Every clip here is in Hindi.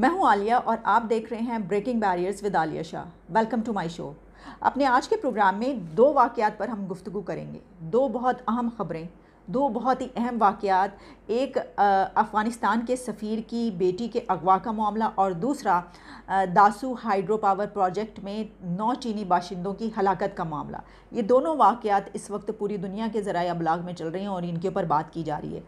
मैं हूं आलिया और आप देख रहे हैं breaking barriers with Alia Shah welcome to my show अपने आज के प्रोग्राम में दो वाक़ात पर हम गुफ्तु करेंगे दो बहुत अहम ख़बरें दो बहुत ही अहम वाक़ात एक अफ़गानिस्तान के सफ़ीर की बेटी के अगवा का मामला और दूसरा दासू हाइड्रो पावर प्रोजेक्ट में नौ चीनी बाशिंदों की हलाकत का मामला ये दोनों वाक़ात इस वक्त पूरी दुनिया के ज़रा अबलाग में चल रहे हैं और इनके ऊपर बात की जा रही है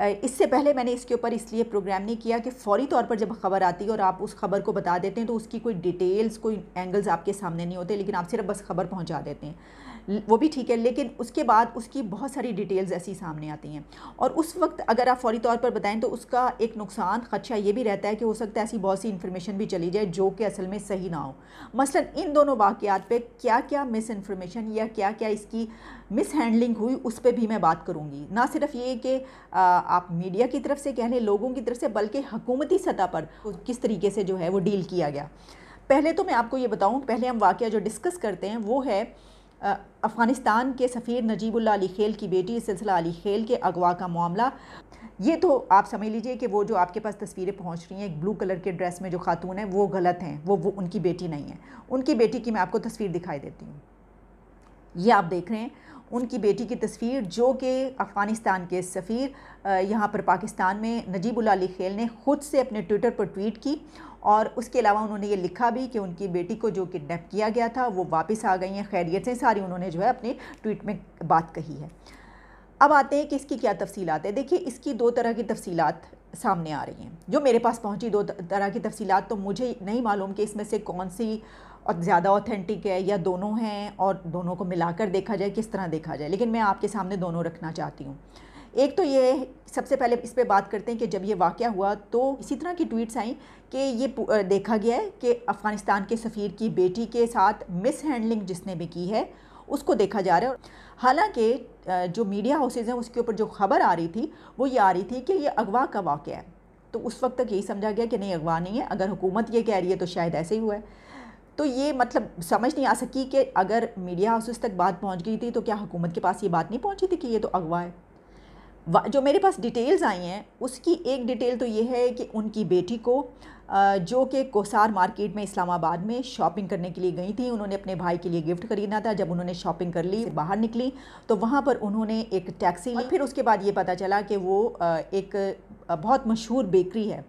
इससे पहले मैंने इसके ऊपर इसलिए प्रोग्राम नहीं किया कि फ़ौरी तौर पर जब खबर आती है और आप उस खबर को बता देते हैं तो उसकी कोई डिटेल्स कोई एंगल्स आपके सामने नहीं होते लेकिन आप सिर्फ बस खबर पहुंचा देते हैं वो भी ठीक है लेकिन उसके बाद उसकी बहुत सारी डिटेल्स ऐसी सामने आती हैं और उस वक्त अगर आप फौरी तौर पर बताएं तो उसका एक नुकसान खदशा ये भी रहता है कि हो सकता है ऐसी बहुत सी इन्फॉर्मेशन भी चली जाए जो कि असल में सही ना हो मसलन इन दोनों वाक़ात पर क्या क्या मिस इन्फॉर्मेशन या क्या क्या इसकी मिस हैंडलिंग हुई उस पर भी मैं बात करूँगी ना सिर्फ ये कि आप मीडिया की तरफ से कह लें लोगों की तरफ से बल्कि हकूमती सतह पर किस तरीके से जो है वो डील किया गया पहले तो मैं आपको ये बताऊँ पहले हम वाक़ जो डिस्कस करते हैं वो है अफ़गानिस्तान के सफ़ीर नजीबुल्ला अली खेल की बेटी सिलसिला अली खेल के अगवा का मामला ये तो आप समझ लीजिए कि वो जो आपके पास तस्वीरें पहुंच रही हैं एक ब्लू कलर के ड्रेस में जो खातून है वो गलत हैं वो वो उनकी बेटी नहीं है उनकी बेटी की मैं आपको तस्वीर दिखाई देती हूँ ये आप देख रहे हैं उनकी बेटी की तस्वीर जो कि अफ़गानिस्तान के सफ़ीर यहाँ पर पाकिस्तान में नजीबुल अली खेल ने ख़ुद से अपने ट्विटर पर ट्वीट की और उसके अलावा उन्होंने ये लिखा भी कि उनकी बेटी को जो किडनैप किया गया था वो वापस आ गई हैं खैरियत से सारी उन्होंने जो है अपने ट्वीट में बात कही है अब आते हैं कि इसकी क्या तफसीलात है देखिए इसकी दो तरह की तफसीलात सामने आ रही हैं जो मेरे पास पहुंची दो तरह की तफसीलात तो मुझे नहीं मालूम कि इसमें से कौन सी और ज़्यादा ऑथेंटिक है या दोनों हैं और दोनों को मिलाकर देखा जाए किस तरह देखा जाए लेकिन मैं आपके सामने दोनों रखना चाहती हूँ एक तो ये सबसे पहले इस पर बात करते हैं कि जब ये वाक़ हुआ तो इसी तरह की ट्वीट्स आई कि ये देखा गया है कि अफ़गानिस्तान के सफ़ीर की बेटी के साथ मिस हैंडलिंग जिसने भी की है उसको देखा जा रहा है हालांकि जो मीडिया हाउसेज हैं उसके ऊपर जो खबर आ रही थी वो ये आ रही थी कि ये अगवा का वाक़ है तो उस वक्त तक यही समझा गया कि नहीं अगवा नहीं है अगर हुकूमत ये कह रही है तो शायद ऐसे ही हुआ है तो ये मतलब समझ नहीं आ सकी कि अगर मीडिया हाउसेस तक बात पहुंच गई थी तो क्या हुकूमत के पास ये बात नहीं पहुंची थी कि ये तो अगवा है जो मेरे पास डिटेल्स आई हैं उसकी एक डिटेल तो ये है कि उनकी बेटी को जो कि कोसार मार्केट में इस्लामाबाद में शॉपिंग करने के लिए गई थी उन्होंने अपने भाई के लिए गिफ्ट खरीदना था जब उन्होंने शॉपिंग कर ली बाहर निकली तो वहाँ पर उन्होंने एक टैक्सी ली फिर उसके बाद ये पता चला कि वो एक बहुत मशहूर बेकरी है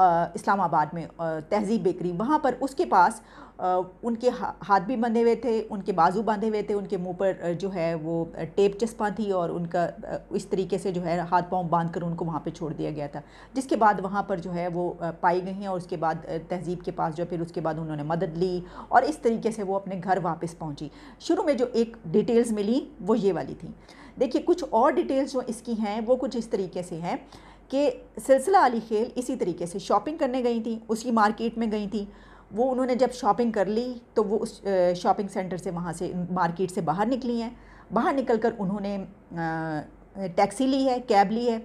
इस्लामाबाद में तहजीब बेकरी वहाँ पर उसके पास उनके हाथ भी बंधे हुए थे उनके बाजू बांधे हुए थे उनके मुंह पर जो है वो टेप चस्पा थी और उनका इस तरीके से जो है हाथ पांव बांध कर उनको वहाँ पे छोड़ दिया गया था जिसके बाद वहाँ पर जो है वो पाई गई हैं और उसके बाद तहजीब के पास जो फिर उसके बाद उन्होंने मदद ली और इस तरीके से वो अपने घर वापस पहुँची शुरू में जो एक डिटेल्स मिली वो ये वाली थी देखिए कुछ और डिटेल्स जो इसकी हैं वो कुछ इस तरीके से हैं कि सिलसिला अली खेल इसी तरीके से शॉपिंग करने गई थी उसी मार्केट में गई थी वो उन्होंने जब शॉपिंग कर ली तो वो उस शॉपिंग सेंटर से वहाँ से मार्केट से बाहर निकली हैं बाहर निकल कर उन्होंने टैक्सी ली है कैब ली है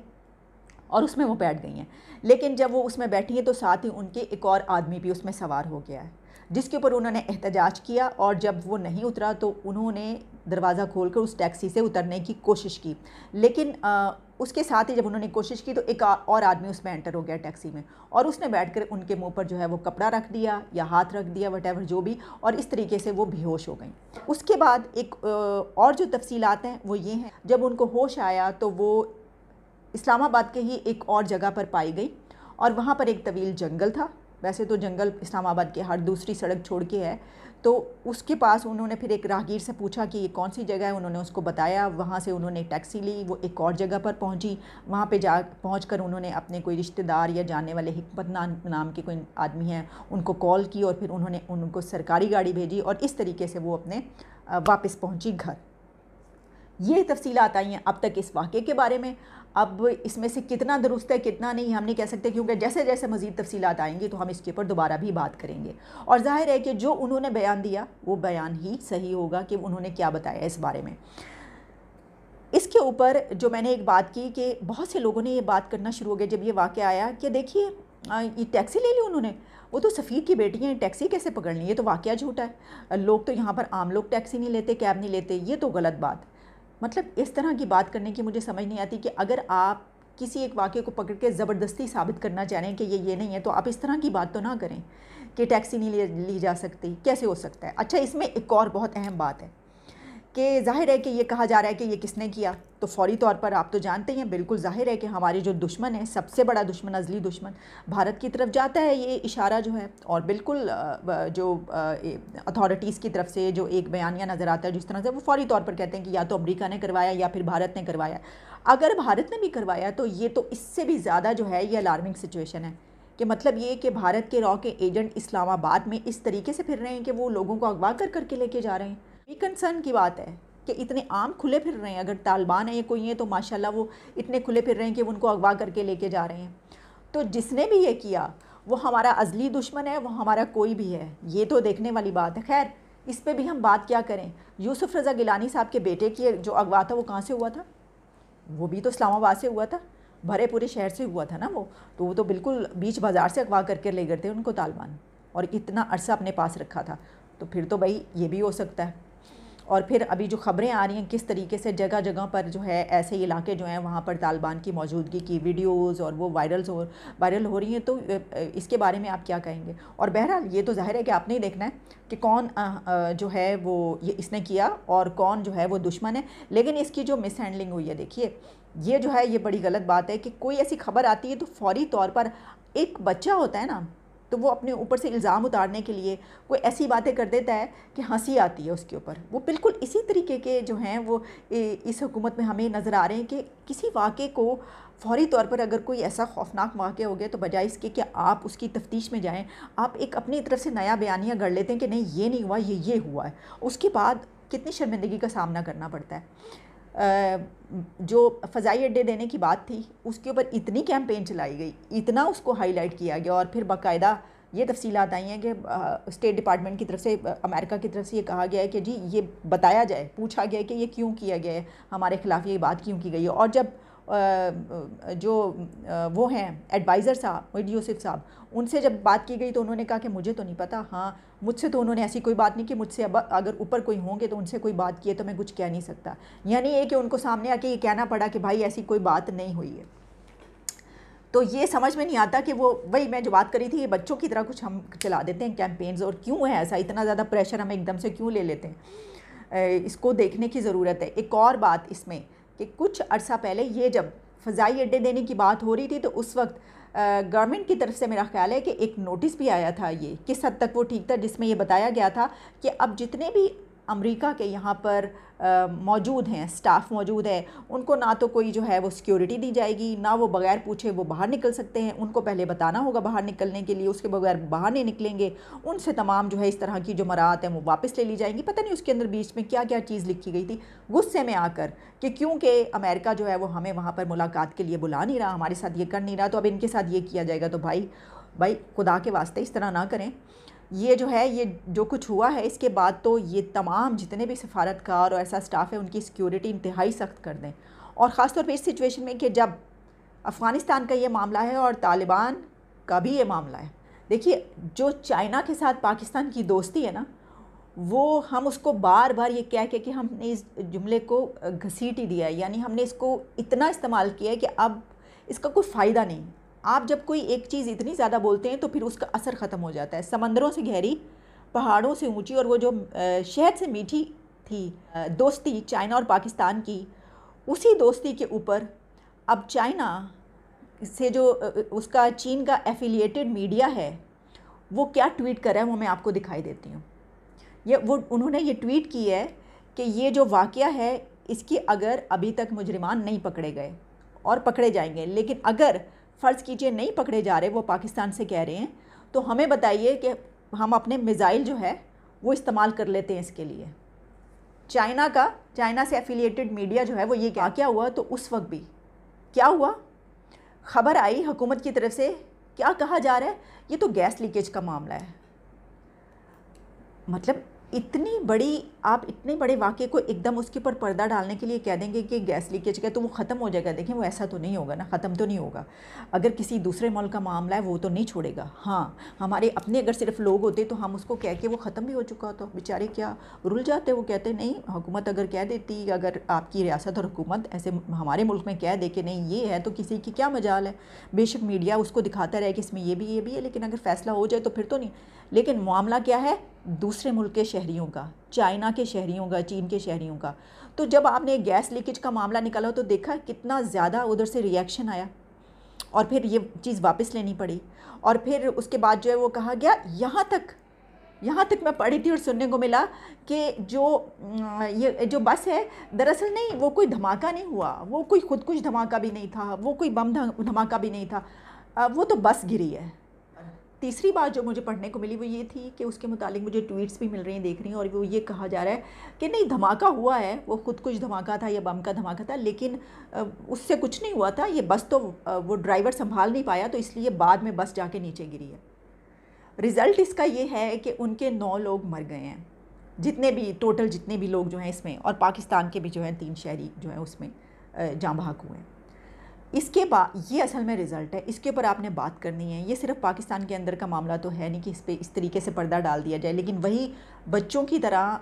और उसमें वो बैठ गई हैं लेकिन जब वो उसमें बैठी हैं तो साथ ही उनके एक और आदमी भी उसमें सवार हो गया है जिसके ऊपर उन्होंने एहतजाज किया और जब वो नहीं उतरा तो उन्होंने दरवाज़ा कर उस टैक्सी से उतरने की कोशिश की लेकिन आ, उसके साथ ही जब उन्होंने कोशिश की तो एक और आदमी उसमें एंटर हो गया टैक्सी में और उसने बैठकर उनके मुंह पर जो है वो कपड़ा रख दिया या हाथ रख दिया वट जो भी और इस तरीके से वो बेहोश हो गई उसके बाद एक और जो तफसीलत हैं वो ये हैं जब उनको होश आया तो वो इस्लामाबाद के ही एक और जगह पर पाई गई और वहाँ पर एक तवील जंगल था वैसे तो जंगल इस्लामाबाद के हर दूसरी सड़क छोड़ के है तो उसके पास उन्होंने फिर एक राहगीर से पूछा कि ये कौन सी जगह है उन्होंने उसको बताया वहाँ से उन्होंने टैक्सी ली वो एक और जगह पर पहुँची वहाँ पे जा पहुँच कर उन्होंने अपने कोई रिश्तेदार या जाने वाले हिकमत नाम के कोई आदमी हैं उनको कॉल की और फिर उन्होंने उनको सरकारी गाड़ी भेजी और इस तरीके से वो अपने वापस पहुँची घर ये तफसीत आई हैं अब तक इस वाक़े के बारे में अब इसमें से कितना दुरुस्त है कितना नहीं हम नहीं कह सकते क्योंकि जैसे जैसे मज़ीद तफसीत आएंगी तो हम इसके ऊपर दोबारा भी बात करेंगे और जाहिर है कि जो उन्होंने बयान दिया वो बयान ही सही होगा कि उन्होंने क्या बताया इस बारे में इसके ऊपर जो मैंने एक बात की कि बहुत से लोगों ने ये बात करना शुरू हो गया जब ये वाक़ आया कि देखिए ये टैक्सी ले ली उन्होंने वो तो सफ़ीर की बेटी हैं टैक्सी कैसे पकड़नी है ये तो वाक़ झूठा है लोग तो यहाँ पर आम लोग टैक्सी नहीं लेते कैब नहीं लेते ये तो गलत बात मतलब इस तरह की बात करने की मुझे समझ नहीं आती कि अगर आप किसी एक वाक्य को पकड़ के ज़बरदस्ती साबित करना चाह रहे हैं कि ये ये नहीं है तो आप इस तरह की बात तो ना करें कि टैक्सी नहीं ली जा सकती कैसे हो सकता है अच्छा इसमें एक और बहुत अहम बात है कि जाहिर है कि ये कहा जा रहा है कि ये किसने किया तो फौरी तौर पर आप तो जानते हैं बिल्कुल जाहिर है कि हमारे जो दुश्मन है सबसे बड़ा दुश्मन अजली दुश्मन भारत की तरफ जाता है ये इशारा जो है और बिल्कुल जो अथॉरिटीज़ की तरफ से जो एक बयानिया नज़र आता है जिस तरह से वो फौरी तौर पर कहते हैं कि या तो अमरीका ने करवाया या फिर भारत ने करवाया अगर भारत ने भी करवाया तो ये तो इससे भी ज़्यादा जो है ये अलार्मिंग सिचुएशन है कि मतलब ये कि भारत के रॉ के एजेंट इस्लामाबाद में इस तरीके से फिर रहे हैं कि वो लोगों को अगवा कर करके लेके जा रहे हैं ये कंसर्न की बात है कि इतने आम खुले फिर रहे हैं अगर तालिबान है या कोई है तो माशाल्लाह वो इतने खुले फिर रहे हैं कि उनको अगवा करके लेके जा रहे हैं तो जिसने भी ये किया वो हमारा अजली दुश्मन है वो हमारा कोई भी है ये तो देखने वाली बात है खैर इस पर भी हम बात क्या करें यूसुफ रज़ा गिलानी साहब के बेटे की जो अगवा था वो कहाँ से हुआ था वो भी तो इस्लामाबाद से हुआ था भरे पूरे शहर से हुआ था ना वो तो वो तो बिल्कुल बीच बाज़ार से अगवा करके ले गए थे उनको तालिबान और इतना अरसा अपने पास रखा था तो फिर तो भाई ये भी हो सकता है और फिर अभी जो ख़बरें आ रही हैं किस तरीके से जगह जगह पर जो है ऐसे इलाके जो हैं वहाँ पर तालिबान की मौजूदगी की वीडियोस और वो वायरल हो वायरल हो रही हैं तो इसके बारे में आप क्या कहेंगे और बहरहाल ये तो जाहिर है कि आपने ही देखना है कि कौन जो है वो ये इसने किया और कौन जो है वो दुश्मन है लेकिन इसकी जो मिसहैंडलिंग हुई है देखिए ये जो है ये बड़ी गलत बात है कि कोई ऐसी खबर आती है तो फौरी तौर पर एक बच्चा होता है ना तो वो अपने ऊपर से इल्ज़ाम उतारने के लिए कोई ऐसी बातें कर देता है कि हंसी आती है उसके ऊपर वो बिल्कुल इसी तरीके के जो हैं वो इस हुकूमत में हमें नज़र आ रहे हैं कि किसी वाक़े को फौरी तौर पर अगर कोई ऐसा खौफनाक वाक़ हो गया तो बजाय इसके कि आप उसकी तफ्तीश में जाएँ आप एक अपनी तरफ से नया बयानियाँ गढ़ लेते हैं कि नहीं ये नहीं हुआ ये ये हुआ है उसके बाद कितनी शर्मिंदगी का सामना करना पड़ता है जो फ़जाई अड्डे देने की बात थी उसके ऊपर इतनी कैंपेन चलाई गई इतना उसको हाईलाइट किया गया और फिर बाकायदा ये तफसीलात आई हैं कि स्टेट डिपार्टमेंट की तरफ से अमेरिका की तरफ से ये कहा गया है कि जी ये बताया जाए पूछा गया है कि ये क्यों किया गया है हमारे खिलाफ ये बात क्यों की गई है और जब जो वो हैं एडवाइज़र साहब मोहित यूसुफ साहब उनसे जब बात की गई तो उन्होंने कहा कि मुझे तो नहीं पता हाँ मुझसे तो उन्होंने ऐसी कोई बात नहीं कि मुझसे अब अगर ऊपर कोई होंगे तो उनसे कोई बात की है तो मैं कुछ कह नहीं सकता यानी ये कि उनको सामने आके ये कहना पड़ा कि भाई ऐसी कोई बात नहीं हुई है तो ये समझ में नहीं आता कि वो वही मैं जो बात करी थी ये बच्चों की तरह कुछ हम चला देते हैं कैंपेन्स और क्यों है ऐसा इतना ज़्यादा प्रेशर हम एकदम से क्यों ले लेते हैं इसको देखने की ज़रूरत है एक और बात इसमें कि कुछ अरसा पहले ये जब फ़जाई अड्डे देने की बात हो रही थी तो उस वक्त गवर्नमेंट की तरफ से मेरा ख्याल है कि एक नोटिस भी आया था ये किस हद तक वो ठीक था जिसमें ये बताया गया था कि अब जितने भी अमेरिका के यहाँ पर मौजूद हैं स्टाफ मौजूद है उनको ना तो कोई जो है वो सिक्योरिटी दी जाएगी ना वो बगैर पूछे वो बाहर निकल सकते हैं उनको पहले बताना होगा बाहर निकलने के लिए उसके बगैर बाहर नहीं निकलेंगे उनसे तमाम जो है इस तरह की जो मरात हैं वो वापस ले ली जाएंगी पता नहीं उसके अंदर बीच में क्या क्या चीज़ लिखी गई थी गुस्से में आकर कि क्योंकि अमेरिका जो है वो हमें वहाँ पर मुलाकात के लिए बुला नहीं रहा हमारे साथ ये कर नहीं रहा तो अब इनके साथ ये किया जाएगा तो भाई भाई खुदा के वास्ते इस तरह ना करें ये जो है ये जो कुछ हुआ है इसके बाद तो ये तमाम जितने भी सफारतकार और ऐसा स्टाफ है उनकी सिक्योरिटी इंतहाई सख्त कर दें और ख़ास तौर इस सिचुएशन में कि जब अफ़गानिस्तान का ये मामला है और तालिबान का भी ये मामला है देखिए जो चाइना के साथ पाकिस्तान की दोस्ती है ना वो हम उसको बार बार ये कह के कि हमने इस जुमले को घसीट ही दिया है यानी हमने इसको इतना इस्तेमाल किया है कि अब इसका कोई फ़ायदा नहीं आप जब कोई एक चीज़ इतनी ज़्यादा बोलते हैं तो फिर उसका असर ख़त्म हो जाता है समंदरों से गहरी पहाड़ों से ऊंची और वो जो शहद से मीठी थी दोस्ती चाइना और पाकिस्तान की उसी दोस्ती के ऊपर अब चाइना से जो उसका चीन का एफिलिएटेड मीडिया है वो क्या ट्वीट कर रहा है वो मैं आपको दिखाई देती हूँ ये वो उन्होंने ये ट्वीट की है कि ये जो वाक़ है इसकी अगर अभी तक मुजरिमान नहीं पकड़े गए और पकड़े जाएंगे लेकिन अगर फ़र्ज़ कीजिए नहीं पकड़े जा रहे वो पाकिस्तान से कह रहे हैं तो हमें बताइए कि हम अपने मिज़ाइल जो है वो इस्तेमाल कर लेते हैं इसके लिए चाइना का चाइना से एफिलिएटेड मीडिया जो है वो ये क्या क्या हुआ तो उस वक्त भी क्या हुआ खबर आई हुकूमत की तरफ से क्या कहा जा रहा है ये तो गैस लीकेज का मामला है मतलब इतनी बड़ी आप इतने बड़े वाक्य को एकदम उसके ऊपर पर्दा डालने के लिए कह देंगे कि गैस लीकेज का तो वो ख़त्म हो जाएगा देखें वो ऐसा तो नहीं होगा ना ख़त्म तो नहीं होगा अगर किसी दूसरे मॉल का मामला है वो तो नहीं छोड़ेगा हाँ हमारे अपने अगर सिर्फ लोग होते तो हम उसको कह के वो ख़त्म भी हो चुका तो बेचारे क्या रुल जाते वो कहते नहीं हुकूमत अगर कह देती अगर आपकी रियासत और हुकूमत ऐसे हमारे मुल्क में कह दे कि नहीं ये है तो किसी की क्या मजाल है बेशक मीडिया उसको दिखाता रहे कि इसमें ये भी ये भी है लेकिन अगर फैसला हो जाए तो फिर तो नहीं लेकिन मामला क्या है दूसरे मुल्क के शहरीों का चाइना के शहरीों का चीन के शहरीों का तो जब आपने गैस लीकेज का मामला निकाला तो देखा कितना ज़्यादा उधर से रिएक्शन आया और फिर ये चीज़ वापस लेनी पड़ी और फिर उसके बाद जो है वो कहा गया यहाँ तक यहाँ तक मैं पढ़ी थी और सुनने को मिला कि जो ये जो बस है दरअसल नहीं वो कोई धमाका नहीं हुआ वो कोई खुदकुश धमाका भी नहीं था वो कोई बम धमाका भी नहीं था वो तो बस गिरी है तीसरी बात जो मुझे पढ़ने को मिली वो ये थी कि उसके मुतालिक मुझे ट्वीट्स भी मिल रही हैं देख रही हैं और वो ये कहा जा रहा है कि नहीं धमाका हुआ है वो खुद कुछ धमाका था या बम का धमाका था लेकिन उससे कुछ नहीं हुआ था ये बस तो वो ड्राइवर संभाल नहीं पाया तो इसलिए बाद में बस जाके नीचे गिरी है रिज़ल्ट इसका ये है कि उनके नौ लोग मर गए हैं जितने भी टोटल जितने भी लोग जो हैं इसमें और पाकिस्तान के भी जो हैं तीन शहरी जो हैं उसमें जाँ हुए हैं इसके बाद ये असल में रिज़ल्ट है इसके ऊपर आपने बात करनी है ये सिर्फ पाकिस्तान के अंदर का मामला तो है नहीं कि इस पर इस तरीके से पर्दा डाल दिया जाए लेकिन वही बच्चों की तरह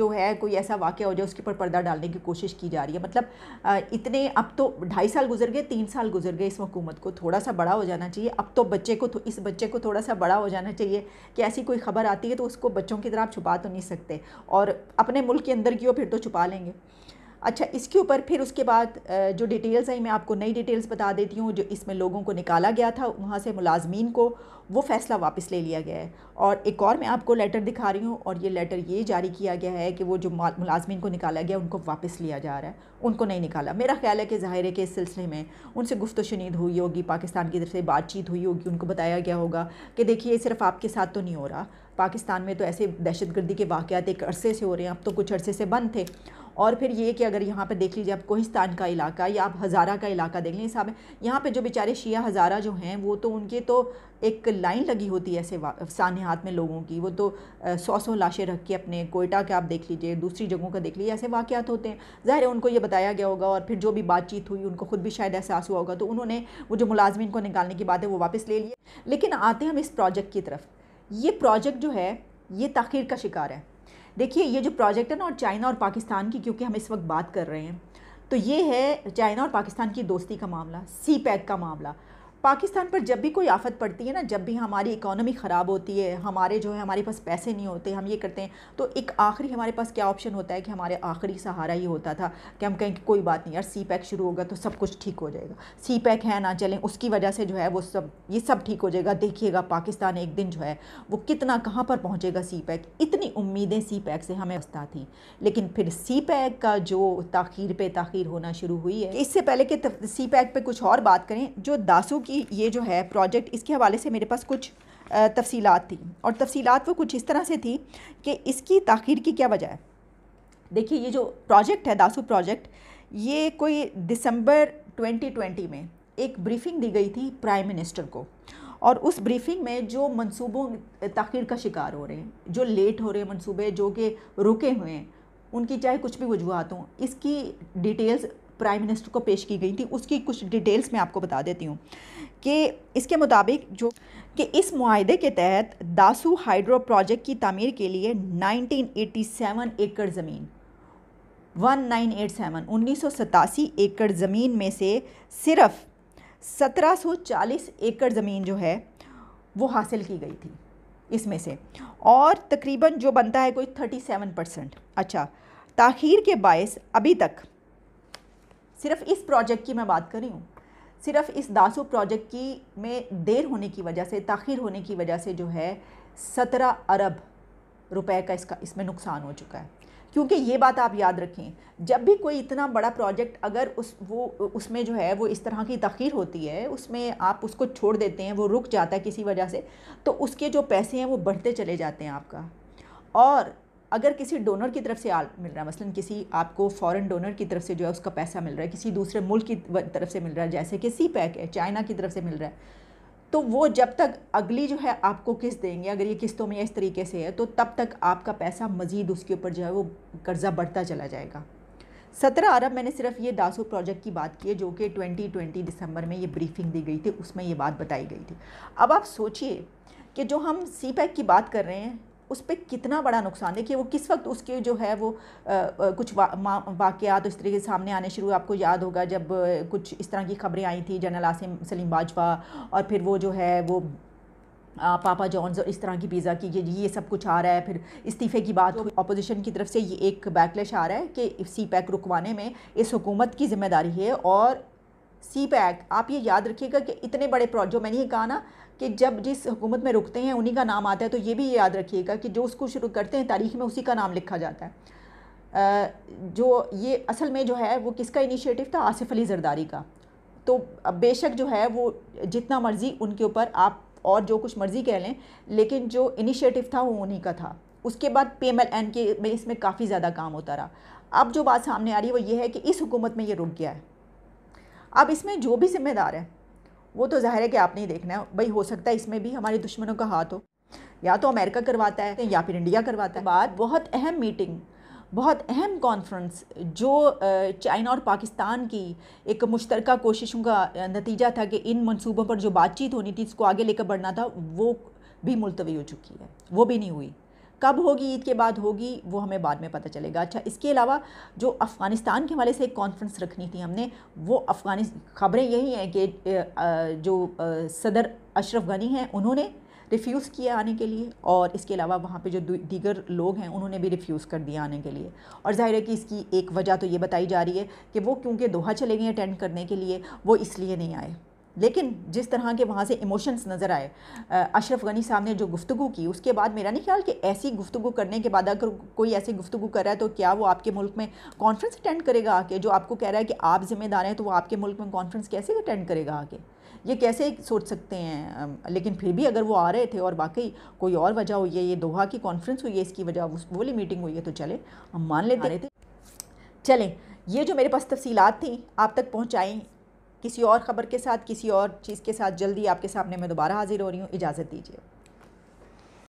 जो है कोई ऐसा वाक़ हो जाए उसके ऊपर पर्दा डालने की कोशिश की जा रही है मतलब इतने अब तो ढाई साल गुजर गए तीन साल गुजर गए इस हुकूमत को थोड़ा सा बड़ा हो जाना चाहिए अब तो बच्चे को तो इस बच्चे को थोड़ा सा बड़ा हो जाना चाहिए कि ऐसी कोई खबर आती है तो उसको बच्चों की तरह आप छुपा तो नहीं सकते और अपने मुल्क के अंदर की हो फिर तो छुपा लेंगे अच्छा इसके ऊपर फिर उसके बाद जो डिटेल्स आई मैं आपको नई डिटेल्स बता देती हूँ जो इसमें लोगों को निकाला गया था वहाँ से मुलाजमीन को वो फ़ैसला वापस ले लिया गया है और एक और मैं आपको लेटर दिखा रही हूँ और ये लेटर ये जारी किया गया है कि वो जो मुलाजमीन को निकाला गया उनको वापस लिया जा रहा है उनको नहीं निकाला मेरा ख्याल है कि ज़ाहिर है कि इस सिलसिले में उनसे गुफ्त शनीद हुई होगी पाकिस्तान की तरफ से बातचीत हुई होगी उनको बताया गया होगा कि देखिए ये सिर्फ आपके साथ तो नहीं हो रहा पाकिस्तान में तो ऐसे दहशत गर्दी के वाक़ात एक अरसे से हो रहे हैं अब तो कुछ अरसे से बंद थे और फिर ये कि अगर यहाँ पर देख लीजिए आप कोहिस्तान का इलाका या आप हज़ारा का इलाका देख लें साहब यहाँ पर जो बेचारे शिया हज़ारा जो हैं वो तो उनके तो एक लाइन लगी होती है ऐसे सानहात में लोगों की वो तो सौ सौ लाशें रख के अपने कोयटा के आप देख लीजिए दूसरी जगहों का देख लीजिए ऐसे वाक़ात होते हैं ज़ाहिर है उनको ये बताया गया होगा और फिर जो भी बातचीत हुई उनको खुद भी शायद एहसास हुआ होगा तो उन्होंने वो जो मुलाजमिन को निकालने की बात है वो वापस ले लिए लेकिन आते हैं हम इस प्रोजेक्ट की तरफ ये प्रोजेक्ट जो है ये तखीर का शिकार है देखिए ये जो प्रोजेक्ट है ना और चाइना और पाकिस्तान की क्योंकि हम इस वक्त बात कर रहे हैं तो ये है चाइना और पाकिस्तान की दोस्ती का मामला सी पैक का मामला पाकिस्तान पर जब भी कोई आफत पड़ती है ना जब भी हमारी इकोनॉमी ख़राब होती है हमारे जो है हमारे पास पैसे नहीं होते हम ये करते हैं तो एक आखिरी हमारे पास क्या ऑप्शन होता है कि हमारे आखिरी सहारा ही होता था कि हम कहें कि कोई बात नहीं यार सी पैक शुरू होगा तो सब कुछ ठीक हो जाएगा सी पैक है ना चलें उसकी वजह से जो है वो सब ये सब ठीक हो जाएगा देखिएगा पाकिस्तान एक दिन जो है वो कितना कहाँ पर पहुँचेगा सी पैक इतनी उम्मीदें सी पैक से हमें वस्ता थी लेकिन फिर सी पैक का जो तखीर पे ताखीर होना शुरू हुई है इससे पहले कि सी पैक पर कुछ और बात करें जो दासू की कि ये जो है प्रोजेक्ट इसके हवाले से मेरे पास कुछ तफसीलात थी और तफसीलात वो कुछ इस तरह से थी कि इसकी तखिर की क्या वजह है देखिए ये जो प्रोजेक्ट है दासू प्रोजेक्ट ये कोई दिसंबर 2020 में एक ब्रीफिंग दी गई थी प्राइम मिनिस्टर को और उस ब्रीफिंग में जो मंसूबों तखिर का शिकार हो रहे हैं जो लेट हो रहे हैं मनसूबे जो कि रुके हुए हैं उनकी चाहे कुछ भी वजूहत हों इसकी डिटेल्स प्राइम मिनिस्टर को पेश की गई थी उसकी कुछ डिटेल्स मैं आपको बता देती हूँ कि इसके मुताबिक जो कि इस माहे के तहत दासू हाइड्रो प्रोजेक्ट की तमीर के लिए 1987 एकड़ ज़मीन 1987 1987 एकड़ ज़मीन में से सिर्फ 1740 एकड़ ज़मीन जो है वो हासिल की गई थी इसमें से और तकरीबन जो बनता है कोई 37 परसेंट अच्छा ताखीर के बायस अभी तक सिर्फ इस प्रोजेक्ट की मैं बात कर रही हूँ सिर्फ इस दासु प्रोजेक्ट की में देर होने की वजह से तखिर होने की वजह से जो है सत्रह अरब रुपए का इसका इसमें नुकसान हो चुका है क्योंकि ये बात आप याद रखें जब भी कोई इतना बड़ा प्रोजेक्ट अगर उस वो उसमें जो है वो इस तरह की तखीर होती है उसमें आप उसको छोड़ देते हैं वो रुक जाता है किसी वजह से तो उसके जो पैसे हैं वो बढ़ते चले जाते हैं आपका और अगर किसी डोनर की तरफ से आल मिल रहा है मसलन किसी आपको फॉरेन डोनर की तरफ से जो है उसका पैसा मिल रहा है किसी दूसरे मुल्क की तरफ से मिल रहा है जैसे कि सी पैक है चाइना की तरफ से मिल रहा है तो वो जब तक अगली जो है आपको किस्त देंगे अगर ये किस्तों में इस तरीके से है तो तब तक आपका पैसा मज़ीद उसके ऊपर जो है वो कर्ज़ा बढ़ता चला जाएगा सत्रह अरब मैंने सिर्फ ये दासो प्रोजेक्ट की बात की है जो कि 2020 दिसंबर में ये ब्रीफिंग दी गई थी उसमें ये बात बताई गई थी अब आप सोचिए कि जो हम सी पैक e की बात कर रहे हैं उस पर कितना बड़ा नुकसान देखिए वो किस वक्त उसके जो है वो आ, आ, कुछ वा, वाक़ात तो इस तरीके से सामने आने शुरू आपको याद होगा जब कुछ इस तरह की खबरें आई थी जनरल आसिम सलीम बाजवा और फिर वो जो है वो आ, पापा जॉन्स और इस तरह की पिज़्ज़ा की ये, ये सब कुछ आ रहा है फिर इस्तीफ़े की बात हुई अपोजिशन की तरफ से ये एक बैकलेश आ रहा है कि सी पैक रुकवाने में इस हुकूमत की जिम्मेदारी है और सी पैक आप ये याद रखिएगा कि इतने बड़े प्रोजेक्ट जो मैंने ये कहा ना कि जब जिस हुकूमत में रुकते हैं उन्हीं का नाम आता है तो ये भी याद रखिएगा कि जो उसको शुरू करते हैं तारीख में उसी का नाम लिखा जाता है जो ये असल में जो है वो किसका इनिशिएटिव था आसिफ अली जरदारी का तो बेशक जो है वो जितना मर्ज़ी उनके ऊपर आप और जो कुछ मर्ज़ी कह लें लेकिन जो इनिशिएटिव था वो उन्हीं का था उसके बाद पी एम एल एन के में इसमें काफ़ी ज़्यादा काम होता रहा अब जो बात सामने आ रही है वो ये है कि इस हुकूमत में ये रुक गया है अब इसमें जो भी ज़िम्मेदार है वो तो ज़ाहिर है कि आपने ही देखना है भाई हो सकता है इसमें भी हमारे दुश्मनों का हाथ हो या तो अमेरिका करवाता है या फिर इंडिया करवाता है बाद बहुत अहम मीटिंग बहुत अहम कॉन्फ्रेंस जो चाइना और पाकिस्तान की एक मुश्तर कोशिशों का नतीजा था कि इन मनसूबों पर जो बातचीत होनी थी इसको आगे लेकर बढ़ना था वो भी मुलतवी हो चुकी है वो भी नहीं हुई कब होगी ईद के बाद होगी वो हमें बाद में पता चलेगा अच्छा इसके अलावा जो अफ़गानिस्तान के हवाले से एक कॉन्फ्रेंस रखनी थी हमने वो अफ़गानिस खबरें यही हैं कि जो सदर अशरफ गनी हैं उन्होंने रिफ्यूज़ किया आने के लिए और इसके अलावा वहाँ पे जो दीगर लोग हैं उन्होंने भी रिफ्यूज़ कर दिया आने के लिए और ज़ाहिर है कि इसकी एक वजह तो ये बताई जा रही है कि वो क्योंकि दोहा चले गए अटेंड करने के लिए वो इसलिए नहीं आए लेकिन जिस तरह के वहाँ से इमोशंस नज़र आए अशरफ गनी साहब ने जो गुफ्तु की उसके बाद मेरा नहीं ख्याल कि ऐसी गुफ्तु करने के बाद अगर कोई ऐसी गुफ्तु कर रहा है तो क्या वो आपके मुल्क में कॉन्फ्रेंस अटेंड करेगा आके जो आपको कह रहा है कि आप ज़िम्मेदार हैं तो वो आपके मुल्क में कॉन्फ्रेंस कैसे अटेंड करेगा आके ये कैसे सोच सकते हैं लेकिन फिर भी अगर वो आ रहे थे और वाकई कोई और वजह हुई है ये दोहा की कॉन्फ्रेंस हुई है इसकी वजह वो मीटिंग हुई है तो चले हम मान लेते रहे थे चलें ये जो मेरे पास तफसीत थी आप तक पहुँचाएँ किसी और ख़बर के साथ किसी और चीज़ के साथ जल्दी आपके सामने मैं दोबारा हाज़िर हो रही हूँ इजाज़त दीजिए